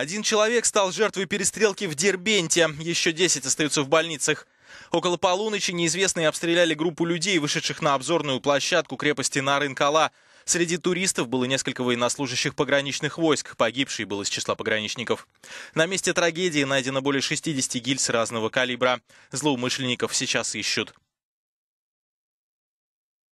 Один человек стал жертвой перестрелки в Дербенте. Еще 10 остаются в больницах. Около полуночи неизвестные обстреляли группу людей, вышедших на обзорную площадку крепости Нарынкала. Среди туристов было несколько военнослужащих пограничных войск, погибший был из числа пограничников. На месте трагедии найдено более 60 гильз разного калибра. Злоумышленников сейчас ищут.